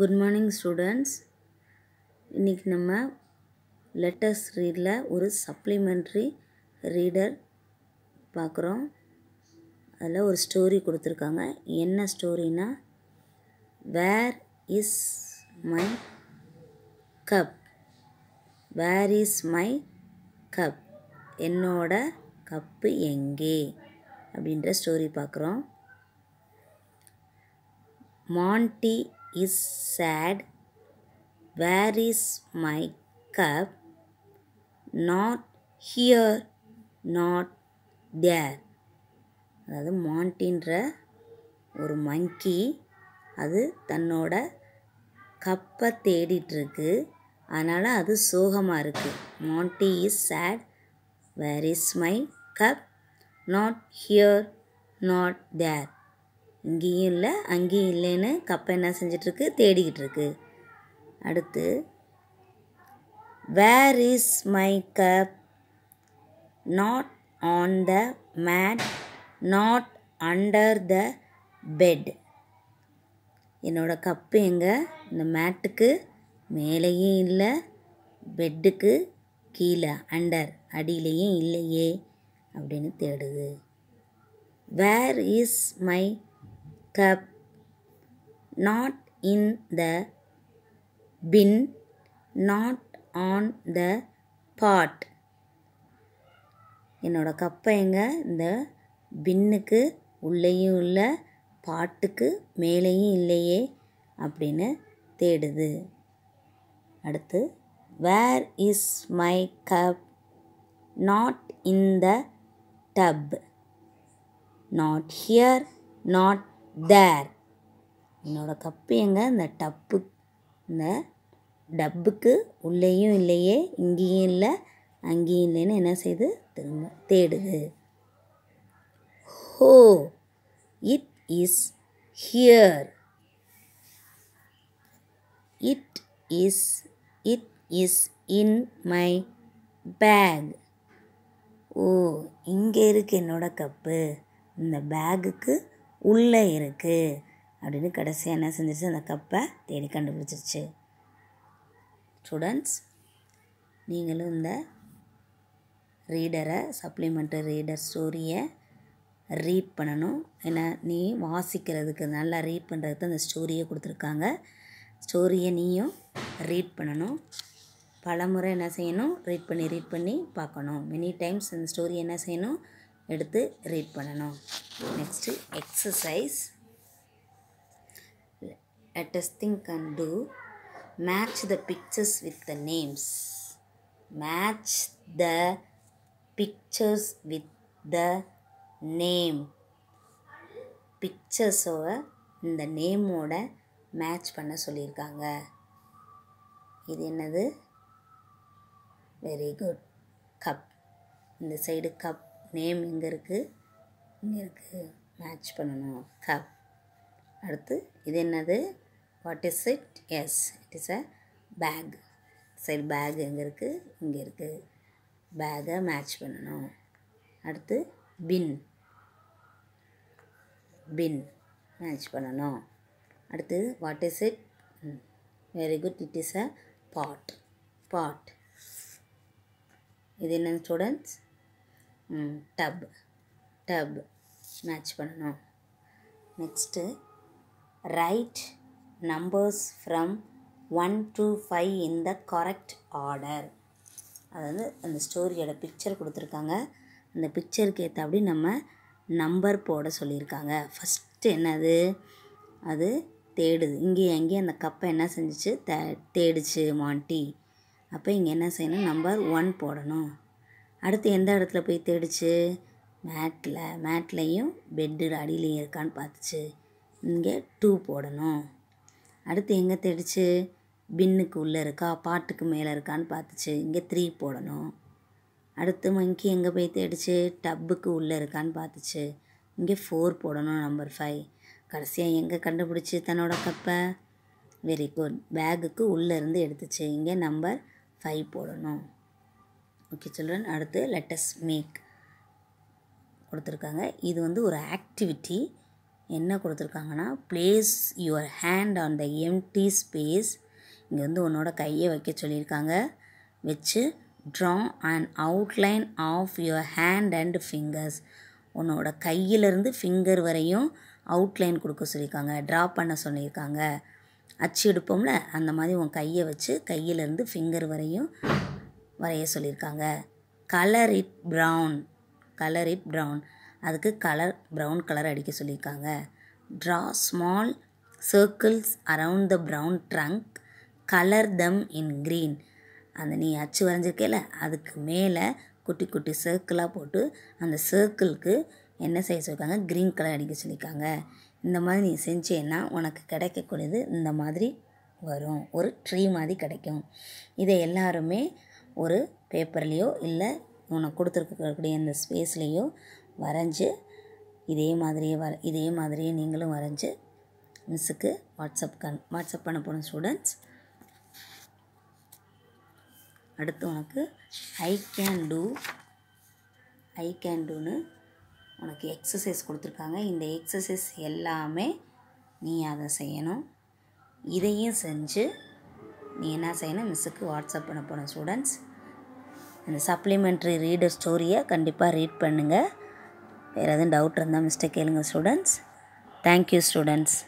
Good morning students இன்றைக்கி நம்ம latest ரீடில் ஒரு சப்ளிமெண்ட்ரி ரீடர் பார்க்குறோம் அதில் ஒரு ஸ்டோரி கொடுத்துருக்காங்க என்ன ஸ்டோரினா where is my cup where is my cup என்னோட கப்பு எங்கே அப்படின்ற ஸ்டோரி பார்க்குறோம் Mandi is sad. Where is my cup? Not here, not there. அதாவது மாண்டின்ற ஒரு மங்கி அது தன்னோட கப்பை தேடிட்டுருக்கு அதனால் அது சோகமாக இருக்குது Monty is sad where is my cup not here not there இங்கேயும் இல்லை அங்கேயும் இல்லைன்னு கப்பை என்ன செஞ்சிட்ருக்கு தேடிக்கிட்டு இருக்கு அடுத்து where is my cup not on the mat not under the bed என்னோடய கப்பு எங்கே இந்த மேட்டுக்கு மேலேயும் இல்லை பெட்டுக்கு கீழே அண்டர் அடியிலையும் இல்லையே அப்படின்னு தேடுது where is my cup not in the bin not on the pot என்னோடய கப்பை எங்க இந்த பின்னுக்கு உள்ளேயும் இல்லை பாட்டுக்கு மேலேயும் இல்லையே அப்படின்னு தேடுது அடுத்து where is my cup not in the tub not here not there என்னோடய கப்பு எங்கே இந்த டப்பு இந்த டப்புக்கு உள்ளேயும் இல்லையே இங்கேயும் இல்லை அங்கேயும் இல்லைன்னு என்ன செய்து திரும்ப தேடுது oh it is here it is it is in my bag oh இங்கே இருக்குது என்னோடய கப்பு இந்த பேகுக்கு உள்ளே இருக்குது அப்படின்னு கடைசியாக என்ன செஞ்சிருச்சு அந்த கப்பை தேடி கண்டுபிடிச்சிருச்சு ஸ்டூடெண்ட்ஸ் நீங்களும் இந்த ரீடரை சப்ளிமெண்ட்ரி ரீடர் ஸ்டோரியை ரீட் பண்ணணும் ஏன்னா நீ வாசிக்கிறதுக்கு நல்லா ரீட் பண்ணுறதுக்கு அந்த ஸ்டோரியை கொடுத்துருக்காங்க ஸ்டோரியை நீயும் ரீட் பண்ணணும் பல முறை என்ன செய்யணும் ரீட் பண்ணி ரீட் பண்ணி பார்க்கணும் மெனி டைம்ஸ் அந்த ஸ்டோரி என்ன செய்யணும் எடுத்து ரீட் பண்ணணும் next exercise let's think can do match the pictures with the names match the pictures with the name பிக்சர்ஸோட இந்த நேமோட மேட்ச் பண்ண சொல்லியிருக்காங்க இது என்னது வெரி குட் கப் இந்த சைடு கப் நேம் எங்கே இருக்குது இங்கே இருக்குது மேட்ச் பண்ணணும் கப் அடுத்து இது என்னது what is it yes it is a bag சரி பேக் எங்கே இருக்குது இங்கே இருக்குது பேகை மேட்ச் பண்ணணும் அடுத்து பின் பின் மேட்ச் பண்ணணும் அடுத்து what is it very good it is a pot pot இது என்னென்ன ஸ்டூடெண்ட்ஸ் டப் டப் மேட்ச் பண்ணணும் next write numbers from one to five in the correct order அதாவது வந்து அந்த ஸ்டோரியோட பிக்சர் கொடுத்துருக்காங்க அந்த பிக்சருக்கு ஏற்றபடி நம்ம நம்பர் போட சொல்லியிருக்காங்க ஃபஸ்ட்டு என்னது அது தேடுது இங்கே எங்கேயும் அந்த கப்பை என்ன செஞ்சிச்சு தே தேடுச்சு மாண்டி அப்போ இங்கே என்ன செய்யணும் நம்பர் ஒன் போடணும் அடுத்து எந்த இடத்துல போய் தேடிச்சு மேட்டில் மேட்லேயும் பெட்டு அடியிலையும் இருக்கான்னு பார்த்துச்சு இங்கே டூ போடணும் அடுத்து எங்கே தேடிச்சு பின்னுக்கு உள்ளே இருக்கா பாட்டுக்கு மேலே இருக்கான்னு பார்த்துச்சு இங்கே த்ரீ போடணும் அடுத்து மங்கி எங்கே போய் தேடிச்சு டப்புக்கு உள்ளே இருக்கான்னு பார்த்துச்சு இங்கே ஃபோர் போடணும் நம்பர் ஃபைவ் கடைசியாக எங்கே கண்டுபிடிச்சி தன்னோட கப்பை வெரி குட் பேக்குக்கு உள்ளேருந்து எடுத்துச்சு இங்கே நம்பர் ஃபைவ் போடணும் ஓகே சில்ட்ரன் அடுத்து லெட்டஸ் மேக் கொடுத்துருக்காங்க இது வந்து ஒரு ஆக்டிவிட்டி என்ன கொடுத்துருக்காங்கன்னா place your hand on the empty space இங்கே வந்து உன்னோட கையை வைக்க சொல்லியிருக்காங்க வச்சு draw and outline of your hand and fingers உன்னோட கையிலேருந்து ஃபிங்கர் வரையும் அவுட்லைன் கொடுக்க சொல்லியிருக்காங்க ட்ரா பண்ண சொல்லியிருக்காங்க அச்சு எடுப்போம்ல அந்த மாதிரி உன் கையை வச்சு கையிலேருந்து ஃபிங்கர் வரையும் வரைய சொல்லியிருக்காங்க colour it brown colour it brown அதுக்கு கலர் ப்ரௌன் கலர் அடிக்க சொல்லியிருக்காங்க draw small circles around the brown trunk colour them in green அந்த நீ அச்சு வரைஞ்சிருக்கேல அதுக்கு மேலே குட்டி குட்டி சர்க்கிளாக போட்டு அந்த சர்க்கிளுக்கு என்ன செய்ய சொல்லியிருக்காங்க க்ரீன் கலர் அடிக்க சொல்லியிருக்காங்க இந்த மாதிரி நீ செஞ்சேன்னா உனக்கு கிடைக்கக்கூடியது இந்த மாதிரி வரும் ஒரு ட்ரீ மாதிரி கிடைக்கும் இதை எல்லாருமே ஒரு பேப்பர்லேயோ இல்லை உனக்கு கொடுத்துருக்கக்கூடிய இந்த ஸ்பேஸ்லேயோ வரைஞ்சி இதே மாதிரியே வர இதே மாதிரியே நீங்களும் வரைஞ்சி மிஸ்ஸுக்கு வாட்ஸ்அப் கண் வாட்ஸ்அப் பண்ண போன ஸ்டூடெண்ட்ஸ் அடுத்து உனக்கு I can do I can டூன்னு உனக்கு எக்ஸசைஸ் கொடுத்துருக்காங்க இந்த எக்ஸசைஸ் எல்லாமே நீ அதை செய்யணும் இதையும் செஞ்சு நீ என்ன செய்யணும் மிஸ்ஸுக்கு வாட்ஸ்அப் பண்ண போன ஸ்டூடெண்ட்ஸ் இந்த சப்ளிமெண்ட்ரி ரீடர் ஸ்டோரியை கண்டிப்பாக ரீட் பண்ணுங்கள் வேறு எதுவும் டவுட் இருந்தால் மிஸ்டேக் கேளுங்க ஸ்டூடெண்ட்ஸ் தேங்க்யூ ஸ்டூடெண்ட்ஸ்